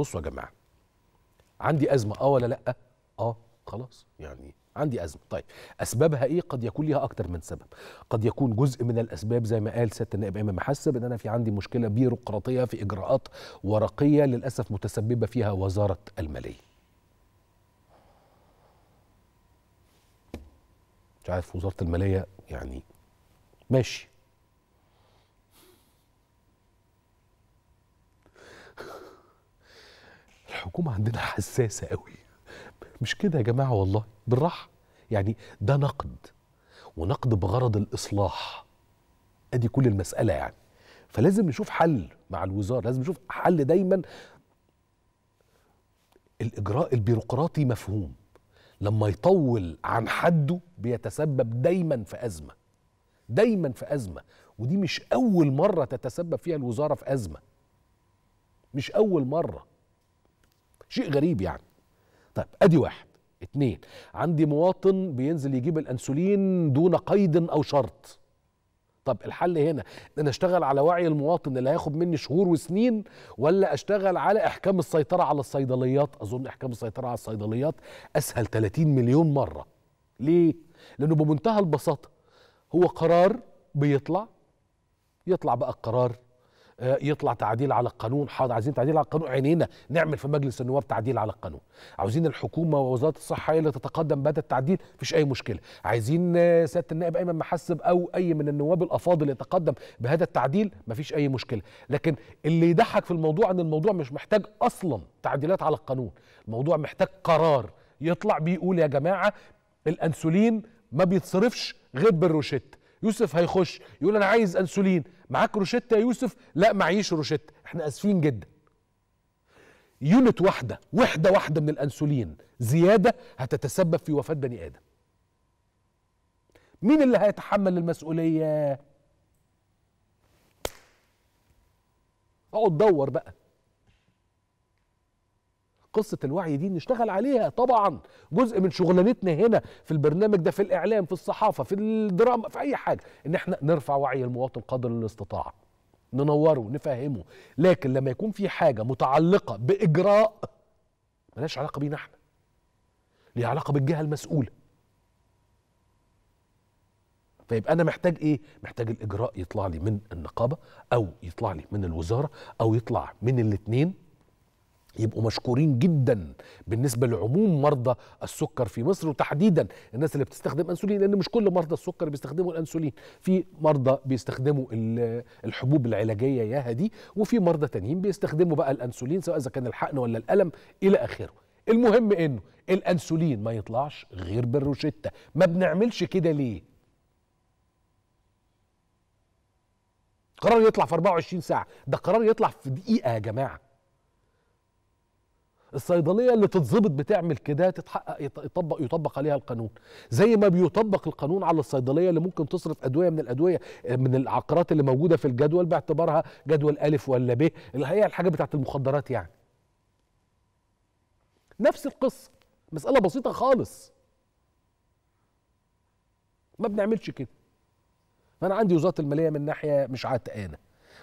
بصوا يا جماعه عندي ازمه اه ولا لا اه خلاص يعني عندي ازمه طيب اسبابها ايه قد يكون ليها اكتر من سبب قد يكون جزء من الاسباب زي ما قال سياده النائب امام محسب ان انا في عندي مشكله بيروقراطيه في اجراءات ورقيه للاسف متسببه فيها وزاره الماليه مش عارف وزاره الماليه يعني ماشي الحكومه عندنا حساسه قوي مش كده يا جماعه والله بالراحه يعني ده نقد ونقد بغرض الاصلاح ادي كل المساله يعني فلازم نشوف حل مع الوزاره لازم نشوف حل دايما الاجراء البيروقراطي مفهوم لما يطول عن حده بيتسبب دايما في ازمه دايما في ازمه ودي مش اول مره تتسبب فيها الوزاره في ازمه مش اول مره شيء غريب يعني طيب ادي واحد اتنين عندي مواطن بينزل يجيب الانسولين دون قيد او شرط طب الحل هنا ان انا اشتغل على وعي المواطن اللي هياخد مني شهور وسنين ولا اشتغل على احكام السيطره على الصيدليات اظن احكام السيطره على الصيدليات اسهل 30 مليون مره ليه لانه بمنتهى البساطه هو قرار بيطلع يطلع بقى القرار آه، يطلع تعديل على القانون حاضر عايزين تعديل على القانون عينينا نعمل في مجلس النواب تعديل على القانون عاوزين الحكومه ووزاره الصحه هي اللي تتقدم بهذا التعديل مفيش اي مشكله عايزين آه، سياده النائب ايمن محسب او اي من النواب الافاضل يتقدم بهذا التعديل مفيش اي مشكله لكن اللي يضحك في الموضوع ان الموضوع مش محتاج اصلا تعديلات على القانون الموضوع محتاج قرار يطلع بيقول يا جماعه الانسولين ما بيتصرفش غير بالروشته يوسف هيخش يقول انا عايز انسولين معاك روشته يا يوسف لا معيش روشته احنا اسفين جدا يونت واحده وحده واحده من الانسولين زياده هتتسبب في وفاه بني ادم مين اللي هيتحمل المسؤوليه اقعد دور بقى قصه الوعي دي نشتغل عليها طبعا جزء من شغلانتنا هنا في البرنامج ده في الاعلام في الصحافه في الدراما في اي حاجه ان احنا نرفع وعي المواطن قدر الاستطاعه ننوره نفهمه لكن لما يكون في حاجه متعلقه باجراء ملهاش علاقه بينا احنا ليها علاقه بالجهه المسؤوله فيبقى انا محتاج ايه محتاج الاجراء يطلع لي من النقابه او يطلع لي من الوزاره او يطلع من الاتنين يبقوا مشكورين جدا بالنسبه لعموم مرضى السكر في مصر وتحديدا الناس اللي بتستخدم انسولين لان مش كل مرضى السكر بيستخدموا الانسولين في مرضى بيستخدموا الحبوب العلاجيه ياها دي وفي مرضى تانيين بيستخدموا بقى الانسولين سواء اذا كان الحقن ولا الالم الى اخره المهم انه الانسولين ما يطلعش غير بالروشته ما بنعملش كده ليه قرار يطلع في 24 ساعه ده قرار يطلع في دقيقه يا جماعه الصيدليه اللي تتظبط بتعمل كده تتحقق يطبق يطبق عليها القانون زي ما بيطبق القانون على الصيدليه اللي ممكن تصرف ادويه من الادويه آه، من العقارات اللي موجوده في الجدول باعتبارها جدول الف ولا ب اللي هي الحاجه بتاعت المخدرات يعني نفس القصه مساله بسيطه خالص ما بنعملش كده فانا عندي وزاره الماليه من ناحيه مش عاتقانه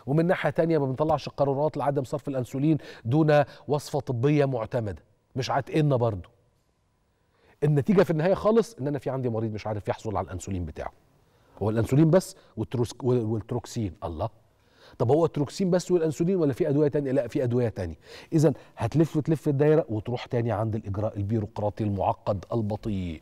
ومن ناحيه تانية ما بنطلعش قرارات لعدم صرف الانسولين دون وصفه طبيه معتمده مش عاتقنا برضه النتيجه في النهايه خالص ان انا في عندي مريض مش عارف يحصل على الانسولين بتاعه هو الانسولين بس والتروكسين الله طب هو التروكسين بس والانسولين ولا في ادويه تانية لا في ادويه تانية اذا هتلف وتلف الدايره وتروح تاني عند الاجراء البيروقراطي المعقد البطيء